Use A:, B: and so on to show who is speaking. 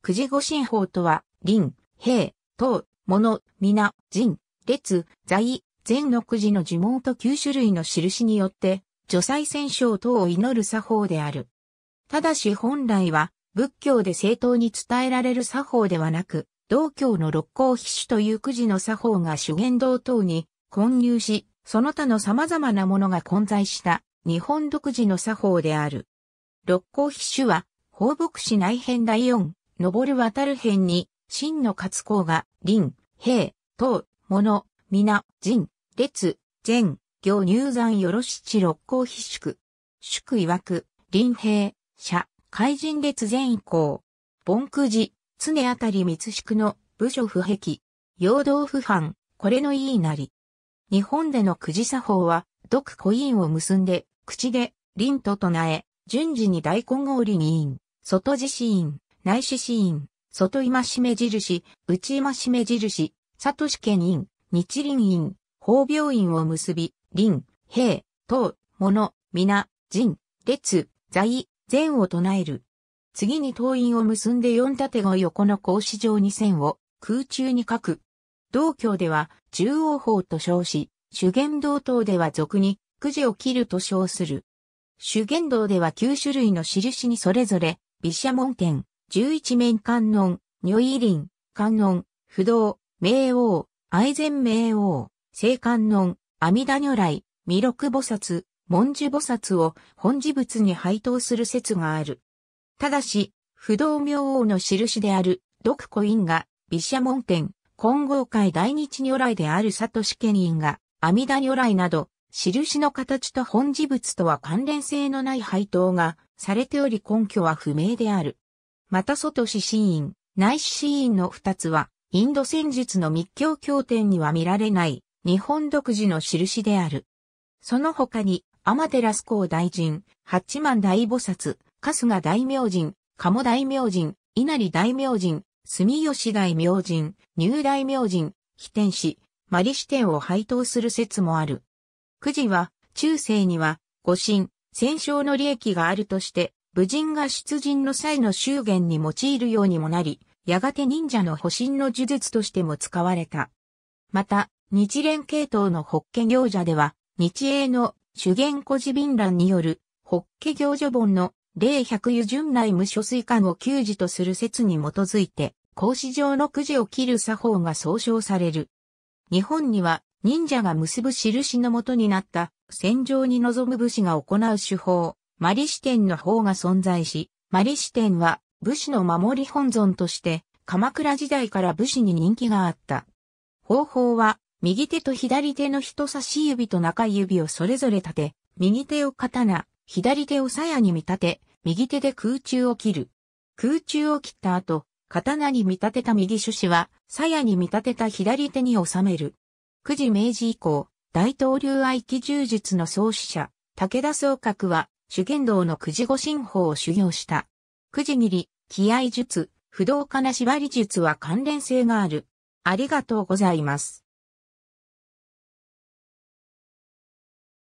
A: 九字五神法とは、林、兵、党、物、皆、人、列、在、全の九字の呪文と9種類の印によって、除災戦勝等を祈る作法である。ただし本来は、仏教で正当に伝えられる作法ではなく、道教の六甲筆種という九字の作法が主言道等に混入し、その他の様々なものが混在した日本独自の作法である。六甲筆種は、放牧師内編第4、登る渡る辺に、真の活行が、林、兵、党、物、皆、人、列、全、行入山よろしち六甲必宿。宿曰く、林兵、社、海人列全行。盆九時、常あたり密宿の部署不壁。陽道不犯、これのいいなり。日本でのくじ作法は、独コインを結んで、口で、林と唱え、順次に大根氷に院、外寺死院。内視死因、外今し目印、内今し目印、里試験院、日林院、法病院を結び、林、兵、等、物、皆、人、列、在、善を唱える。次に党員を結んで四縦後横の格子状に線を空中に書く。道教では中央法と称し、主言道等では俗にくじを切ると称する。主言道では9種類の印にそれぞれ、毘沙門天、11面観音、如意林、観音、不動、冥王、愛禅冥王、聖観音、阿弥陀如来、弥勒菩薩、文殊菩薩を本事物に配当する説がある。ただし、不動明王の印である、独古院が、毘沙門天、金剛界大日如来である里トシ院が、阿弥陀如来など、印の形と本事物とは関連性のない配当がされており根拠は不明である。また外四神院、内四神院の二つは、インド戦術の密教経典には見られない、日本独自の印である。その他に、天ス公大臣、八幡大菩薩、春日大明神、鴨大明神、稲荷大明神、住吉大明神、入大明神、起天師、マリ支店を配当する説もある。くじは、中世には、五神、戦勝の利益があるとして、武人が出陣の際の祝言に用いるようにもなり、やがて忍者の保身の呪術としても使われた。また、日蓮系統の法華行者では、日英の主言古事便欄による法華行者本の霊百油順内無所水管を休時とする説に基づいて、格子状のくじを切る作法が総称される。日本には忍者が結ぶ印のもとになった戦場に臨む武士が行う手法、マリ支店の方が存在し、マリ支店は武士の守り本尊として鎌倉時代から武士に人気があった。方法は右手と左手の人差し指と中指をそれぞれ立て、右手を刀、左手を鞘に見立て、右手で空中を切る。空中を切った後、刀に見立てた右手指は、鞘に見立てた左手に収める。9時明治以降、大統領愛機、柔術の創始者、武田総閣は、修験道のくじ護身法を修行した。くじ切り、気合術、不動かな縛り術は関連性がある。ありがとうございます。